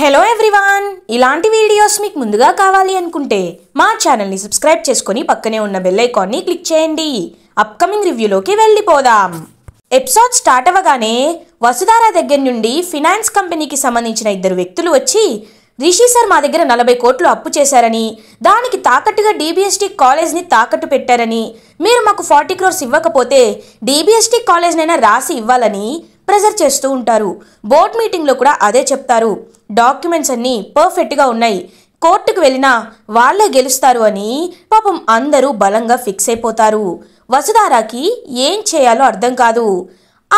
hello everyone ఇలాంటి videos మీకు ముందుగా కావాలి అనుకుంటే మా ఛానల్ని సబ్స్క్రైబ్ చేసుకుని పక్కనే ఉన్న బెల్ ఐకాన్ని క్లిక్ చేయండి అప్కమింగ్ రివ్యూలోకి వెళ్ళిపోదాం ఎపిసోడ్ స్టార్ట్ అవ్వగానే వసుధారా దగ్గర నుండి ఫినాన్స్ కంపెనీకి సంబంధించిన ఇద్దరు వ్యక్తులు వచ్చి రిషి సార్ మా దగ్గర నలభై కోట్లు అప్పు చేశారని దానికి తాకట్టుగా డీబీఎస్టీ కాలేజ్ని తాకట్టు పెట్టారని మీరు మాకు ఫార్టీ క్రోర్స్ ఇవ్వకపోతే డీబీఎస్టీ కాలేజ్నైనా రాసి ఇవ్వాలని ప్రెజర్ చేస్తూ ఉంటారు బోర్డ్ మీటింగ్లో కూడా అదే చెప్తారు డాక్యుమెంట్స్ అన్నీ పర్ఫెక్ట్గా ఉన్నాయి కోర్టుకు వెళ్ళినా వాళ్లే గెలుస్తారు అని పాపం అందరూ బలంగా ఫిక్స్ అయిపోతారు వసుధారాకి ఏం చేయాలో అర్థం కాదు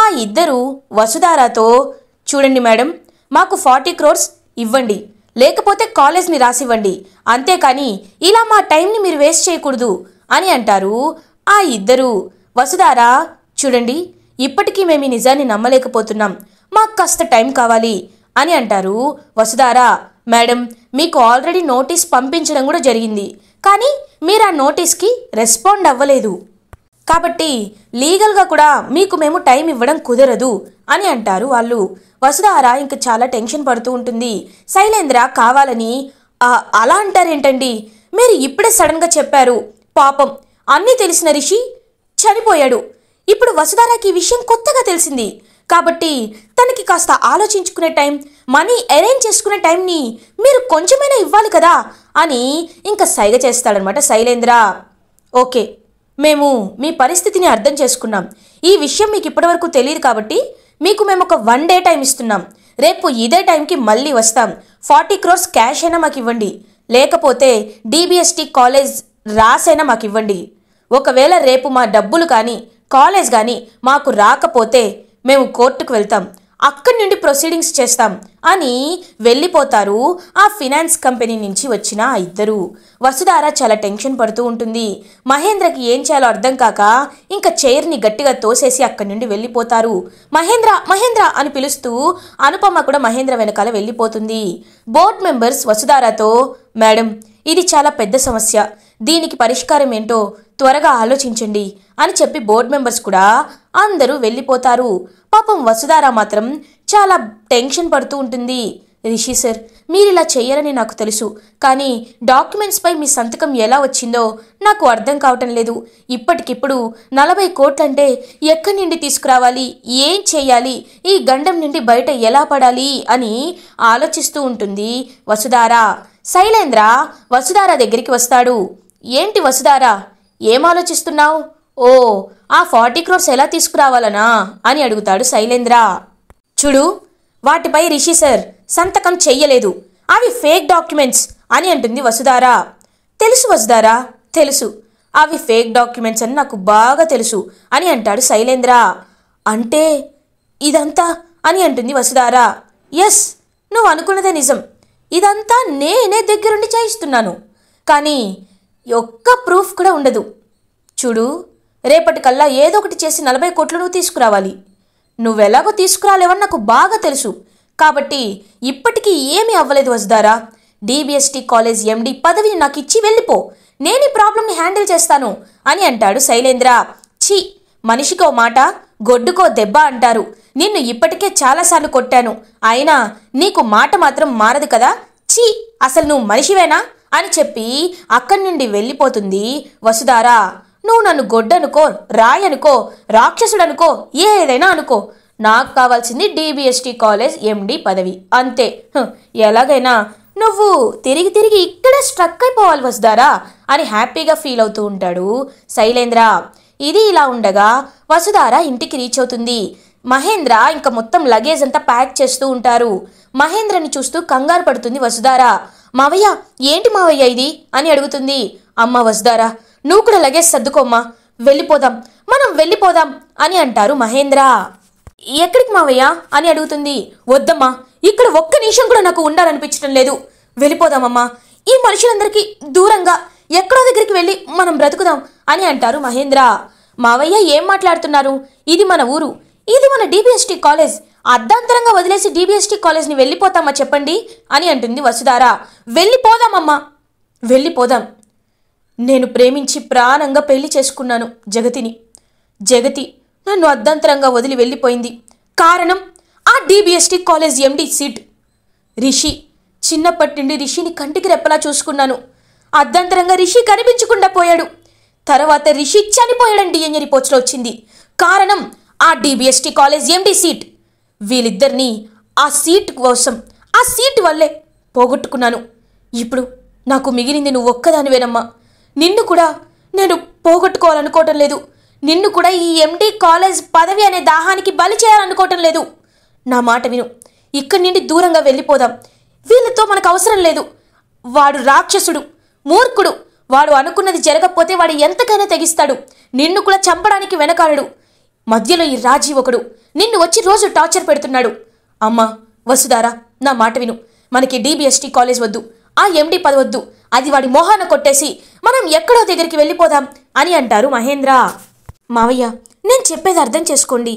ఆ ఇద్దరు వసుధారాతో చూడండి మేడం మాకు ఫార్టీ క్రోర్స్ ఇవ్వండి లేకపోతే కాలేజ్ని రాసివ్వండి అంతేకాని ఇలా మా టైంని మీరు వేస్ట్ చేయకూడదు అని అంటారు ఆ ఇద్దరు వసుధారా చూడండి ఇప్పటికీ మేము ఈ నిజాన్ని నమ్మలేకపోతున్నాం మాకు కాస్త టైం కావాలి అని అంటారు వసుధారా మేడం మీకు ఆల్రెడీ నోటీస్ పంపించడం కూడా జరిగింది కానీ మీరు ఆ నోటీస్కి రెస్పాండ్ అవ్వలేదు కాబట్టి లీగల్గా కూడా మీకు మేము టైం ఇవ్వడం కుదరదు అని అంటారు వాళ్ళు వసుధార ఇంక చాలా టెన్షన్ పడుతూ ఉంటుంది శైలేంద్ర కావాలని అలా అంటారేంటండి మీరు ఇప్పుడే సడన్గా చెప్పారు పాపం అన్నీ తెలిసిన రిషి చనిపోయాడు ఇప్పుడు వసుధారాకి విషయం కొత్తగా తెలిసింది కాబట్టి తనకి కాస్త ఆలోచించుకునే టైం మనీ అరేంజ్ చేసుకునే టైంని మీరు కొంచెమైనా ఇవ్వాలి కదా అని ఇంకా సైగ చేస్తాడనమాట శైలేంద్ర ఓకే మేము మీ పరిస్థితిని అర్థం చేసుకున్నాం ఈ విషయం మీకు ఇప్పటివరకు తెలియదు కాబట్టి మీకు మేము ఒక వన్ డే టైం ఇస్తున్నాం రేపు ఇదే టైంకి మళ్ళీ వస్తాం ఫార్టీ క్రోర్స్ క్యాష్ అయినా మాకు ఇవ్వండి లేకపోతే డీబీఎస్టీ కాలేజ్ రాసైనా మాకు ఇవ్వండి ఒకవేళ రేపు మా డబ్బులు కానీ కాలేజ్ కానీ మాకు రాకపోతే మేము కోర్టుకు వెళ్తాం అక్కడి నుండి ప్రొసీడింగ్స్ చేస్తాం అని వెళ్ళిపోతారు ఆ ఫినాన్స్ కంపెనీ నుంచి వచ్చిన ఆ ఇద్దరు వసుధార చాలా టెన్షన్ పడుతూ ఉంటుంది మహేంద్రకి ఏం చేయాలో అర్థం కాక ఇంకా చైర్ని గట్టిగా తోసేసి అక్కడి నుండి వెళ్ళిపోతారు మహేంద్ర మహేంద్ర అని పిలుస్తూ అనుపమ కూడా మహేంద్ర వెనకాల వెళ్ళిపోతుంది బోర్డ్ మెంబర్స్ వసుధారతో మేడం ఇది చాలా పెద్ద సమస్య దీనికి పరిష్కారం ఏంటో త్వరగా ఆలోచించండి అని చెప్పి బోర్డు మెంబర్స్ కూడా అందరూ వెళ్ళిపోతారు పాపం వసుధార మాత్రం చాలా టెన్షన్ పడుతూ ఉంటుంది రిషి సార్ మీరు ఇలా చేయరని నాకు తెలుసు కానీ డాక్యుమెంట్స్పై మీ సంతకం ఎలా వచ్చిందో నాకు అర్థం కావటం లేదు ఇప్పటికిప్పుడు నలభై కోట్లంటే ఎక్కడి నుండి తీసుకురావాలి ఏం చేయాలి ఈ గండం నుండి బయట ఎలా పడాలి అని ఆలోచిస్తూ ఉంటుంది వసుధార శైలేంద్ర వసుధార దగ్గరికి వస్తాడు ఏంటి వసుదారా ఏం ఆలోచిస్తున్నావు ఓ ఆ ఫార్టీ క్రోర్స్ ఎలా తీసుకురావాలనా అని అడుగుతాడు శైలేంద్ర చూడు వాటిపై రిషి సార్ సంతకం చెయ్యలేదు అవి ఫేక్ డాక్యుమెంట్స్ అని అంటుంది వసుధారా తెలుసు వసుధారా తెలుసు అవి ఫేక్ డాక్యుమెంట్స్ అని నాకు బాగా తెలుసు అని అంటాడు శైలేంద్ర అంటే ఇదంతా అని అంటుంది వసుధారా ఎస్ నువ్వు అనుకున్నదే నిజం ఇదంతా నేనే దగ్గరుండి చేయిస్తున్నాను కానీ ఒక్క ప్రూఫ్ కూడా ఉండదు చూడు రేపటికల్లా ఏదో ఒకటి చేసి నలభై కోట్లు నువ్వు తీసుకురావాలి నువ్వెలాగో తీసుకురాలేవని నాకు బాగా తెలుసు కాబట్టి ఇప్పటికీ ఏమీ అవ్వలేదు వసుదారా డీబీఎస్టీ కాలేజ్ ఎండి పదవిని నాకు ఇచ్చి వెళ్ళిపో నేను ఈ ప్రాబ్లంని హ్యాండిల్ చేస్తాను అని అంటాడు శైలేంద్ర ఛీ మనిషికో మాట గొడ్డుకో దెబ్బ అంటారు నిన్ను ఇప్పటికే చాలాసార్లు కొట్టాను అయినా నీకు మాట మాత్రం మారదు కదా ఛీ అసలు నువ్వు మనిషివేనా అని చెప్పి అక్కడి నుండి వెళ్ళిపోతుంది వసుధారా నువ్వు నన్ను గొడ్డనుకో రాయనుకో రాక్షసుడనుకో ఏదైనా అనుకో నాకు కావాల్సింది డిబిఎస్టీ కాలేజ్ ఎండి పదవి అంతే ఎలాగైనా నువ్వు తిరిగి తిరిగి ఇక్కడే స్ట్రక్ అయిపోవాలి వసుధారా అని హ్యాపీగా ఫీల్ అవుతూ ఉంటాడు శైలేంద్ర ఇది ఇలా ఉండగా వసుధార ఇంటికి రీచ్ అవుతుంది మహేంద్ర ఇంకా మొత్తం లగేజ్ అంతా ప్యాక్ చేస్తూ ఉంటారు మహేంద్రని చూస్తూ కంగారు పడుతుంది వసుధార మావయ్య ఏంటి మావయ్య ఇది అని అడుగుతుంది అమ్మ వస్తారా నువ్వు కూడా లగేజ్ సర్దుకోమ్మా వెళ్ళిపోదాం మనం వెళ్ళిపోదాం అని అంటారు మహేంద్ర ఎక్కడికి మావయ్య అని అడుగుతుంది వద్దమ్మా ఇక్కడ ఒక్క నిమిషం కూడా నాకు ఉండాలనిపించడం లేదు వెళ్ళిపోదామమ్మా ఈ మనుషులందరికీ దూరంగా ఎక్కడో దగ్గరికి వెళ్ళి మనం బ్రతుకుదాం అని అంటారు మహేంద్ర మావయ్య ఏం మాట్లాడుతున్నారు ఇది మన ఊరు ఇది మన డిబిఎస్టీ కాలేజ్ అర్ధాంతరంగా వదిలేసి డీబీఎస్టీ కాలేజ్ని వెళ్ళిపోతామా చెప్పండి అని అంటుంది వసుధార వెళ్ళిపోదామమ్మా వెళ్ళిపోదాం నేను ప్రేమించి ప్రాణంగా పెళ్లి చేసుకున్నాను జగతిని జగతి నన్ను అర్ధాంతరంగా వదిలి వెళ్ళిపోయింది కారణం ఆ DBST college MD seat Rishi చిన్నప్పటి నుండి రిషిని కంటికి రెప్పలా చూసుకున్నాను అర్ధాంతరంగా రిషి కనిపించకుండా పోయాడు తర్వాత రిషి చనిపోయాడని డిఎన్ఏ రిపోర్ట్స్లో వచ్చింది కారణం ఆ డీబీఎస్టీ కాలేజ్ ఎండి సీట్ వీళ్ళిద్దరినీ ఆ సీట్ కోసం ఆ సీట్ వల్లే పోగొట్టుకున్నాను ఇప్పుడు నాకు మిగిలింది నువ్వు ఒక్కదానివేనమ్మా నిన్ను కూడా నేను పోగొట్టుకోవాలనుకోవటం లేదు నిన్ను కూడా ఈ ఎండి కాలేజ్ పదవి అనే దాహానికి బలి చేయాలనుకోవటం లేదు నా మాట విను ఇక్కడి నుండి దూరంగా వెళ్ళిపోదాం వీళ్ళతో మనకు అవసరం లేదు వాడు రాక్షసుడు మూర్ఖుడు వాడు అనుకున్నది జరగకపోతే వాడు ఎంతకైనా తెగిస్తాడు నిన్ను కూడా చంపడానికి వెనకాలడు మధ్యలో ఈ రాజీ ఒకడు నిన్ను వచ్చి రోజు టార్చర్ పెడుతున్నాడు అమ్మా వసుదారా నా మాట విను మనకి డీబీఎస్టీ కాలేజ్ వద్దు ఆ ఎండి పదవద్దు అది వాడి మోహాన కొట్టేసి మనం ఎక్కడో దగ్గరికి వెళ్ళిపోదాం అని అంటారు మహేంద్ర మావయ్య నేను చెప్పేది అర్థం చేసుకోండి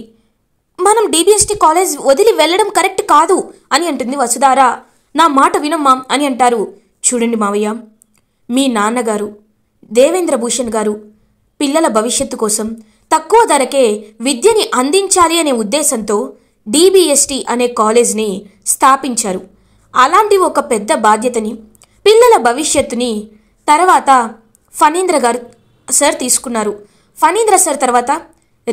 మనం డీబీఎస్టీ కాలేజ్ వదిలి వెళ్ళడం కరెక్ట్ కాదు అని అంటుంది వసుదారా నా మాట వినమ్మా అని అంటారు చూడండి మావయ్య మీ నాన్నగారు దేవేంద్ర భూషణ్ గారు పిల్లల భవిష్యత్తు కోసం తక్కువ ధరకే విద్యని అందించాలి అనే ఉద్దేశంతో డిబిఎస్టి అనే కాలేజ్ని స్థాపించారు అలాంటి ఒక పెద్ద బాధ్యతని పిల్లల భవిష్యత్తుని తర్వాత ఫణీంద్ర గారు సార్ తీసుకున్నారు ఫణీంద్ర సార్ తర్వాత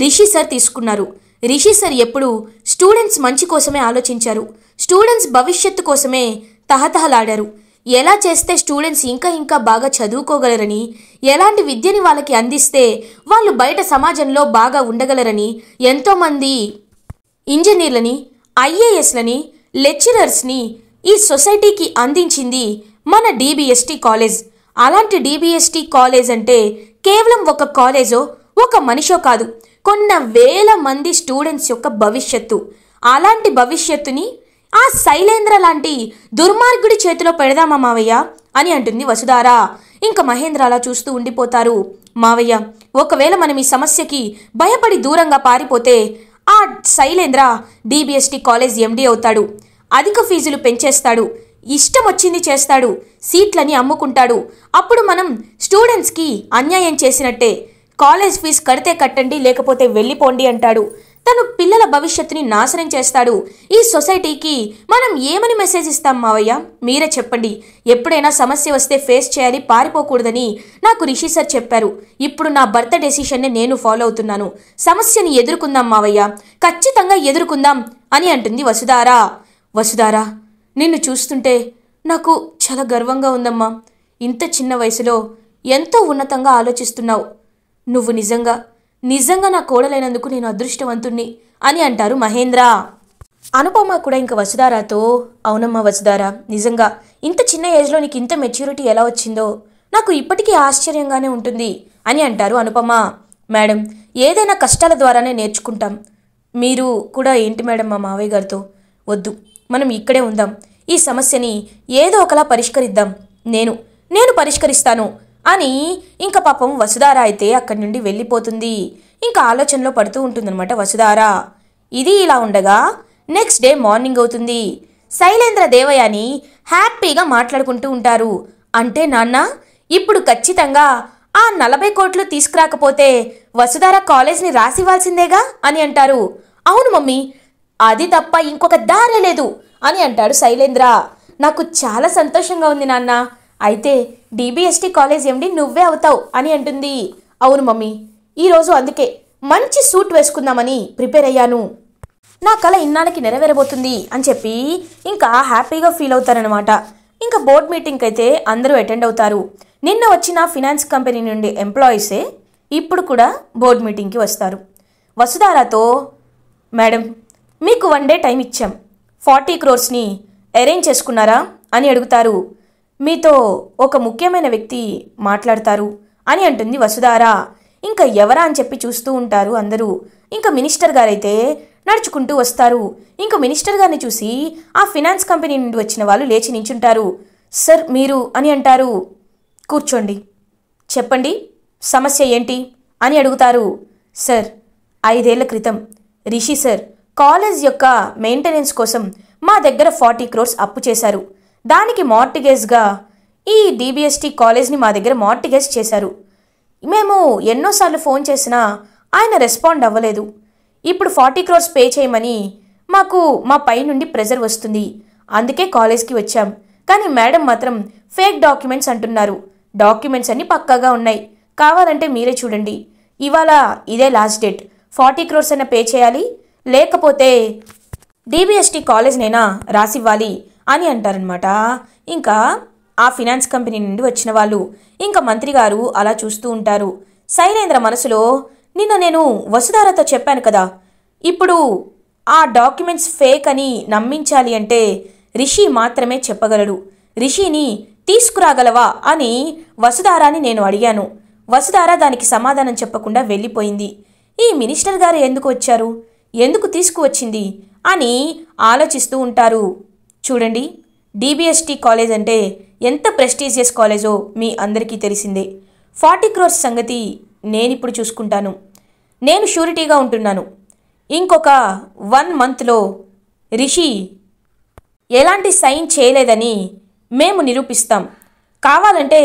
రిషి సార్ తీసుకున్నారు రిషి సార్ ఎప్పుడు స్టూడెంట్స్ మంచి కోసమే ఆలోచించారు స్టూడెంట్స్ భవిష్యత్తు కోసమే తహతహలాడారు ఎలా చేస్తే స్టూడెంట్స్ ఇంకా ఇంకా బాగా చదువుకోగలరని ఎలాంటి విద్యని వాళ్ళకి అందిస్తే వాళ్ళు బయట సమాజంలో బాగా ఉండగలరని ఎంతోమంది ఇంజనీర్లని ఐఏఎస్లని లెక్చరర్స్ని ఈ సొసైటీకి అందించింది మన డిబిఎస్టి కాలేజ్ అలాంటి డిబిఎస్టి కాలేజ్ అంటే కేవలం ఒక కాలేజో ఒక మనిషో కాదు కొన్న వేల మంది స్టూడెంట్స్ యొక్క భవిష్యత్తు అలాంటి భవిష్యత్తుని ఆ శైలేంద్ర లాంటి దుర్మార్గుడి చేతిలో పెడదామా మావయ్య అని అంటుంది వసుధార ఇంకా మహేంద్ర అలా చూస్తూ ఉండిపోతారు మావయ్య ఒకవేళ మనం ఈ సమస్యకి భయపడి దూరంగా పారిపోతే ఆ శైలేంద్ర డిబిఎస్టి కాలేజ్ ఎండీ అవుతాడు అధిక ఫీజులు పెంచేస్తాడు ఇష్టం వచ్చింది చేస్తాడు సీట్లని అమ్ముకుంటాడు అప్పుడు మనం స్టూడెంట్స్కి అన్యాయం చేసినట్టే కాలేజ్ ఫీజు కడితే కట్టండి లేకపోతే వెళ్ళిపోండి అంటాడు తను పిల్లల భవిష్యత్తుని నాశనం చేస్తాడు ఈ సొసైటీకి మనం ఏమని మెసేజ్ ఇస్తాం మావయ్య మీరే చెప్పండి ఎప్పుడైనా సమస్య వస్తే ఫేస్ చేయాలి పారిపోకూడదని నాకు రిషి సార్ చెప్పారు ఇప్పుడు నా భర్త డెసిషన్నే నేను ఫాలో అవుతున్నాను సమస్యని ఎదుర్కొందాం మావయ్య ఖచ్చితంగా ఎదుర్కొందాం అని అంటుంది వసుధారా వసుధారా నిన్ను చూస్తుంటే నాకు చాలా గర్వంగా ఉందమ్మా ఇంత చిన్న వయసులో ఎంతో ఉన్నతంగా ఆలోచిస్తున్నావు నువ్వు నిజంగా నిజంగా నా కోడలైనందుకు నేను అదృష్టవంతుణ్ణి అని అంటారు మహేంద్ర అనుపమ కూడా ఇంక వసుదారాతో అవునమ్మా వసుదారా నిజంగా ఇంత చిన్న ఏజ్లో నీకు ఇంత మెచ్యూరిటీ ఎలా వచ్చిందో నాకు ఇప్పటికీ ఆశ్చర్యంగానే ఉంటుంది అని అంటారు అనుపమ మేడం ఏదైనా కష్టాల ద్వారానే నేర్చుకుంటాం మీరు కూడా ఏంటి మేడం మా మావయ్య గారితో వద్దు మనం ఇక్కడే ఉందాం ఈ సమస్యని ఏదో ఒకలా పరిష్కరిద్దాం నేను నేను పరిష్కరిస్తాను అని ఇంకా పాపం వసుధార అయితే అక్కడి నుండి వెళ్ళిపోతుంది ఇంకా ఆలోచనలో పడుతూ ఉంటుందన్నమాట వసుధార ఇది ఇలా ఉండగా నెక్స్ట్ డే మార్నింగ్ అవుతుంది శైలేంద్ర దేవయాని హ్యాపీగా మాట్లాడుకుంటూ ఉంటారు అంటే నాన్న ఇప్పుడు ఖచ్చితంగా ఆ నలభై కోట్లు తీసుకురాకపోతే వసుధార కాలేజ్ని రాసివ్వాల్సిందేగా అని అంటారు అవును మమ్మీ అది తప్ప ఇంకొక దారే లేదు అని అంటాడు శైలేంద్ర నాకు చాలా సంతోషంగా ఉంది నాన్న అయితే డీబీఎస్టీ కాలేజ్ ఎండి నువ్వే అవుతావు అని అంటుంది అవును మమ్మీ ఈరోజు అందుకే మంచి సూట్ వేసుకుందామని ప్రిపేర్ అయ్యాను నా కళ ఇన్నాళ్ళకి నెరవేరబోతుంది అని చెప్పి ఇంకా హ్యాపీగా ఫీల్ అవుతారనమాట ఇంకా బోర్డ్ మీటింగ్కి అయితే అందరూ అటెండ్ అవుతారు నిన్న వచ్చిన ఫినాన్స్ కంపెనీ నుండి ఎంప్లాయీసే ఇప్పుడు కూడా బోర్డ్ మీటింగ్కి వస్తారు వసుధారాతో మేడం మీకు వన్ డే టైం ఇచ్చాం ఫార్టీ క్రోర్స్ని అరేంజ్ చేసుకున్నారా అని అడుగుతారు మీతో ఒక ముఖ్యమైన వ్యక్తి మాట్లాడతారు అని అంటుంది వసుధారా ఇంకా ఎవరా అని చెప్పి చూస్తూ ఉంటారు అందరూ ఇంకా మినిస్టర్ గారైతే నడుచుకుంటూ వస్తారు ఇంకా మినిస్టర్ గారిని చూసి ఆ ఫినాన్స్ కంపెనీ నుండి వచ్చిన వాళ్ళు లేచి నించుంటారు సార్ మీరు అని అంటారు కూర్చోండి చెప్పండి సమస్య ఏంటి అని అడుగుతారు సార్ ఐదేళ్ల క్రితం రిషి సార్ కాలేజ్ యొక్క మెయింటెనెన్స్ కోసం మా దగ్గర ఫార్టీ క్రోర్స్ అప్పు చేశారు దానికి మార్టిగేజ్గా ఈ డీబీఎస్టీ కాలేజ్ని మా దగ్గర మార్టిగేజ్ చేశారు మేము ఎన్నోసార్లు ఫోన్ చేసినా ఆయన రెస్పాండ్ అవ్వలేదు ఇప్పుడు ఫార్టీ క్రోర్స్ పే చేయమని మాకు మా పై నుండి ప్రెజర్ వస్తుంది అందుకే కాలేజ్కి వచ్చాం కానీ మేడం మాత్రం ఫేక్ డాక్యుమెంట్స్ అంటున్నారు డాక్యుమెంట్స్ అన్నీ పక్కాగా ఉన్నాయి కావాలంటే మీరే చూడండి ఇవాళ ఇదే లాస్ట్ డేట్ ఫార్టీ క్రోర్స్ అయినా పే చేయాలి లేకపోతే డీబీఎస్టీ కాలేజ్నైనా రాసివ్వాలి అని అంటారనమాట ఇంకా ఆ ఫినాన్స్ కంపెనీ నుండి వచ్చిన వాళ్ళు ఇంకా మంత్రి గారు అలా చూస్తూ ఉంటారు శైలేంద్ర మనసులో నిన్న నేను వసుధారతో చెప్పాను కదా ఇప్పుడు ఆ డాక్యుమెంట్స్ ఫేక్ అని నమ్మించాలి అంటే రిషి మాత్రమే చెప్పగలడు రిషిని తీసుకురాగలవా అని వసుధారాని నేను అడిగాను వసుధార దానికి సమాధానం చెప్పకుండా వెళ్ళిపోయింది ఈ మినిస్టర్ గారు ఎందుకు వచ్చారు ఎందుకు తీసుకువచ్చింది అని ఆలోచిస్తూ ఉంటారు చూడండి డిబిఎస్టీ కాలేజ్ అంటే ఎంత ప్రెస్టీజియస్ కాలేజో మీ అందరికీ తెలిసిందే ఫార్టీ క్రోర్స్ సంగతి నేనిప్పుడు చూసుకుంటాను నేను షూరిటీగా ఉంటున్నాను ఇంకొక వన్ మంత్లో రిషి ఎలాంటి సైన్ చేయలేదని మేము నిరూపిస్తాం కావాలంటే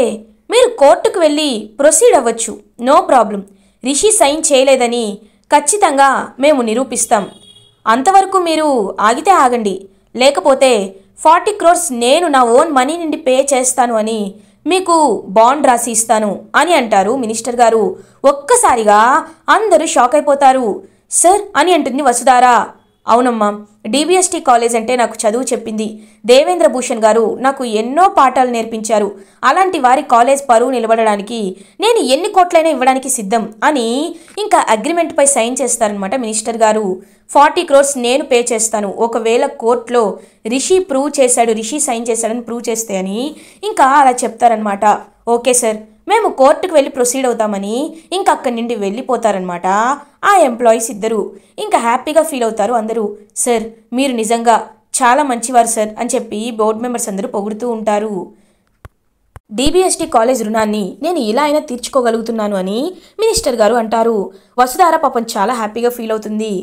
మీరు కోర్టుకు వెళ్ళి ప్రొసీడ్ అవ్వచ్చు నో ప్రాబ్లం రిషి సైన్ చేయలేదని ఖచ్చితంగా మేము నిరూపిస్తాం అంతవరకు మీరు ఆగితే ఆగండి లేకపోతే ఫార్టీ క్రోర్స్ నేను నా ఓన్ మనీ నుండి పే చేస్తాను అని మీకు బాండ్ రాసి ఇస్తాను అని అంటారు మినిస్టర్ గారు ఒక్కసారిగా అందరూ షాక్ అయిపోతారు సార్ అని అంటుంది వసుధారా అవునమ్మా డిబిఎస్టీ కాలేజ్ అంటే నాకు చదువు చెప్పింది దేవేంద్ర భూషణ్ గారు నాకు ఎన్నో పాఠాలు నేర్పించారు అలాంటి వారి కాలేజ్ పరువు నిలబడడానికి నేను ఎన్ని కోట్లైనా ఇవ్వడానికి సిద్ధం అని ఇంకా అగ్రిమెంట్పై సైన్ చేస్తారనమాట మినిస్టర్ గారు ఫార్టీ క్రోర్స్ నేను పే చేస్తాను ఒకవేళ కోర్టులో రిషి ప్రూవ్ చేశాడు రిషి సైన్ చేశాడని ప్రూవ్ చేస్తే అని ఇంకా అలా చెప్తారనమాట ఓకే సార్ మేము కోర్టుకు వెళ్ళి ప్రొసీడ్ అవుతామని ఇంక అక్కడి నుండి వెళ్ళిపోతారనమాట ఆ ఎంప్లాయీస్ ఇద్దరు ఇంకా హ్యాపీగా ఫీల్ అవుతారు అందరూ సార్ మీరు నిజంగా చాలా మంచివారు సార్ అని చెప్పి బోర్డు మెంబర్స్ అందరూ పొగుడుతూ ఉంటారు డీబీఎస్టీ కాలేజ్ రుణాన్ని నేను ఇలా అయినా తీర్చుకోగలుగుతున్నాను అని మినిస్టర్ గారు అంటారు వసుధార పాపం చాలా హ్యాపీగా ఫీల్ అవుతుంది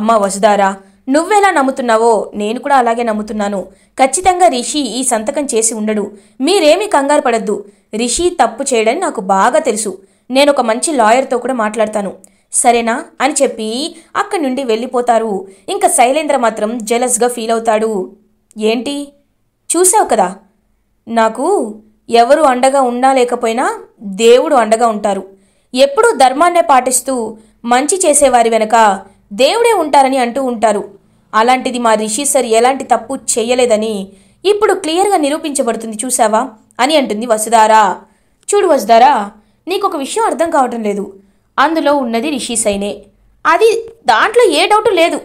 అమ్మ వసుధారా నువ్వెలా నమ్ముతున్నావో నేను కూడా అలాగే నమ్ముతున్నాను ఖచ్చితంగా రిషి ఈ సంతకం చేసి ఉండడు మీరేమీ కంగారు పడద్దు రిషి తప్పు చేయడని నాకు బాగా తెలుసు నేను ఒక మంచి లాయర్తో కూడా మాట్లాడతాను సరేనా అని చెప్పి అక్కడి నుండి వెళ్ళిపోతారు ఇంకా శైలేంద్ర మాత్రం జెలస్గా ఫీల్ అవుతాడు ఏంటి చూసావు కదా నాకు ఎవరు అండగా ఉన్నా లేకపోయినా దేవుడు అండగా ఉంటారు ఎప్పుడూ ధర్మాన్నే పాటిస్తూ మంచి చేసేవారి వెనక దేవుడే ఉంటారని అంటూ ఉంటారు అలాంటిది మా రిషి సార్ ఎలాంటి తప్పు చేయలేదని ఇప్పుడు క్లియర్గా నిరూపించబడుతుంది చూసావా అని అంటుంది వసుధారా చూడు వసుధారా నీకు ఒక విషయం అర్థం కావటం లేదు అందులో ఉన్నది రిషి సైనే అది దాంట్లో ఏ డౌట్ లేదు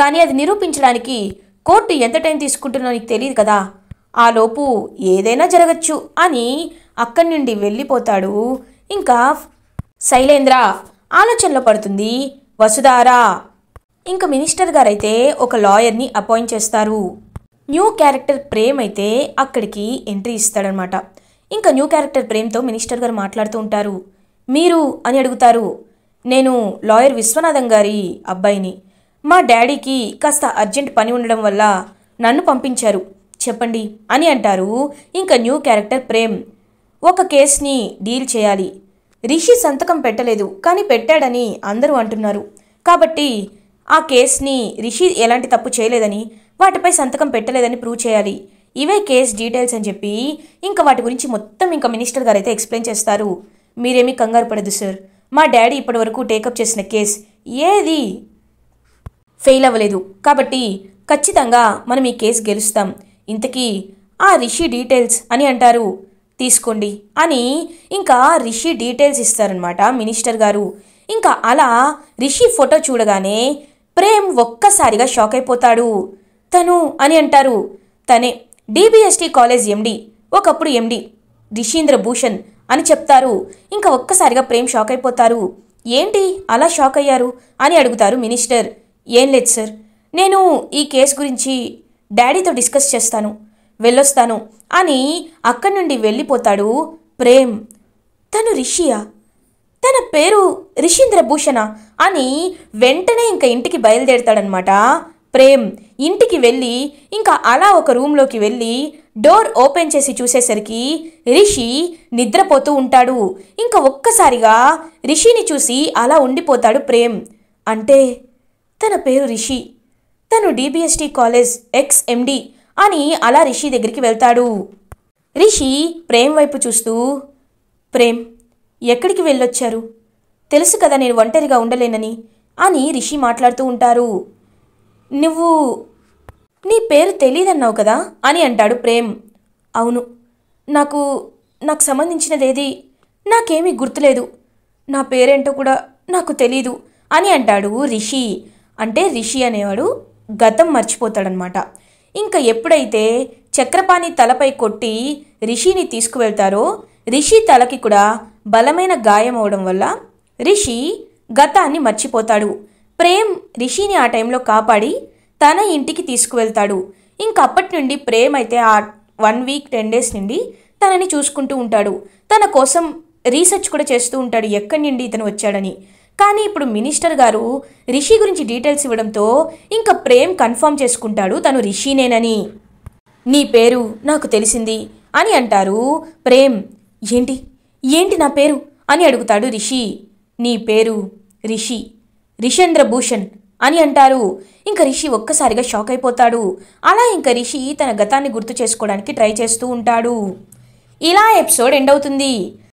కానీ అది నిరూపించడానికి కోర్టు ఎంత టైం తీసుకుంటుందో నీకు తెలియదు కదా ఆ లోపు ఏదైనా జరగచ్చు అని అక్కడి నుండి వెళ్ళిపోతాడు ఇంకా శైలేంద్ర ఆలోచనలో పడుతుంది వసుధారా ఇంకా మినిస్టర్ గారైతే ఒక లాయర్ని అపాయింట్ చేస్తారు న్యూ క్యారెక్టర్ ప్రేమ్ అయితే అక్కడికి ఎంట్రీ ఇస్తాడనమాట ఇంకా న్యూ క్యారెక్టర్ ప్రేమ్తో మినిస్టర్ గారు మాట్లాడుతూ ఉంటారు మీరు అని అడుగుతారు నేను లాయర్ విశ్వనాథం గారి అబ్బాయిని మా డాడీకి కాస్త అర్జెంట్ పని ఉండడం వల్ల నన్ను పంపించారు చెప్పండి అని అంటారు ఇంకా న్యూ క్యారెక్టర్ ప్రేమ్ ఒక కేస్ని డీల్ చేయాలి రిషి సంతకం పెట్టలేదు కానీ పెట్టాడని అందరూ అంటున్నారు కాబట్టి ఆ కేస్ని రిషి ఎలాంటి తప్పు చేయలేదని వాటిపై సంతకం పెట్టలేదని ప్రూవ్ చేయాలి ఇవే కేస్ డీటెయిల్స్ అని చెప్పి ఇంకా వాటి గురించి మొత్తం ఇంకా మినిస్టర్ గారు అయితే ఎక్స్ప్లెయిన్ చేస్తారు మీరేమీ కంగారు పడదు సార్ మా డాడీ ఇప్పటి వరకు టేకప్ చేసిన కేస్ ఏది ఫెయిల్ అవ్వలేదు కాబట్టి ఖచ్చితంగా మనం ఈ కేసు గెలుస్తాం ఇంతకీ ఆ రిషి డీటెయిల్స్ అని అంటారు తీసుకోండి అని ఇంకా రిషి డీటెయిల్స్ ఇస్తారనమాట మినిస్టర్ గారు ఇంకా అలా రిషి ఫోటో చూడగానే ప్రేమ్ ఒక్కసారిగా షాక్ అయిపోతాడు తను అని అంటారు తనే డీబీఎస్టీ కాలేజ్ ఎండి ఒకప్పుడు ఎండి రిషీంద్ర భూషణ్ అని చెప్తారు ఇంకా ఒక్కసారిగా ప్రేమ్ షాక్ అయిపోతారు ఏంటి అలా షాక్ అయ్యారు అని అడుగుతారు మినిస్టర్ ఏం లేదు సార్ నేను ఈ కేసు గురించి డాడీతో డిస్కస్ చేస్తాను వెళ్ళొస్తాను అని అక్కడి నుండి వెళ్ళిపోతాడు ప్రేమ్ తను రిషియా తన పేరు రిషీంద్రభూషణ అని వెంటనే ఇంకా ఇంటికి బయలుదేరతాడనమాట ప్రేమ్ ఇంటికి వెళ్ళి ఇంకా అలా ఒక రూమ్లోకి వెళ్ళి డోర్ ఓపెన్ చేసి చూసేసరికి రిషి నిద్రపోతూ ఉంటాడు ఇంకా ఒక్కసారిగా రిషిని చూసి అలా ఉండిపోతాడు ప్రేమ్ అంటే తన పేరు రిషి తను డిబిఎస్టి కాలేజ్ ఎక్స్ ఎండి అని అలా రిషి దగ్గరికి వెళ్తాడు రిషి ప్రేమ్ వైపు చూస్తూ ప్రేమ్ ఎక్కడికి వెళ్ళొచ్చారు తెలుసు కదా నేను ఒంటరిగా ఉండలేనని అని రిషి మాట్లాడుతూ ఉంటారు నువ్వు నీ పేరు తెలీదన్నావు కదా అని అంటాడు ప్రేమ్ అవును నాకు నాకు సంబంధించినదేది నాకేమీ గుర్తులేదు నా పేరేంటో కూడా నాకు తెలీదు అని అంటాడు రిషి అంటే రిషి అనేవాడు గతం మర్చిపోతాడనమాట ఇంకా ఎప్పుడైతే చక్రపాణి తలపై కొట్టి రిషిని తీసుకువెళ్తారో రిషి తలకి కూడా బలమైన గాయం అవడం వల్ల రిషి గతాన్ని మర్చిపోతాడు ప్రేమ్ రిషిని ఆ టైంలో కాపాడి తన ఇంటికి తీసుకువెళ్తాడు ఇంకప్పటి నుండి ప్రేమ్ అయితే ఆ వన్ వీక్ టెన్ డేస్ నుండి తనని చూసుకుంటూ ఉంటాడు తన కోసం రీసెర్చ్ కూడా చేస్తూ ఉంటాడు ఎక్కడి నుండి ఇతను వచ్చాడని కానీ ఇప్పుడు మినిస్టర్ గారు రిషి గురించి డీటెయిల్స్ ఇవ్వడంతో ఇంకా ప్రేమ్ కన్ఫర్మ్ చేసుకుంటాడు తను రిషినేనని నీ పేరు నాకు తెలిసింది అని అంటారు ప్రేమ్ ఏంటి ఏంటి నా పేరు అని అడుగుతాడు రిషి నీ పేరు రిషి రిషేంద్ర భూషణ్ అని అంటారు ఇంకా రిషి ఒక్కసారిగా షాక్ అయిపోతాడు అలా ఇంకా రిషి తన గతాన్ని గుర్తు చేసుకోవడానికి ట్రై చేస్తూ ఉంటాడు ఇలా ఎపిసోడ్ ఎండ్ అవుతుంది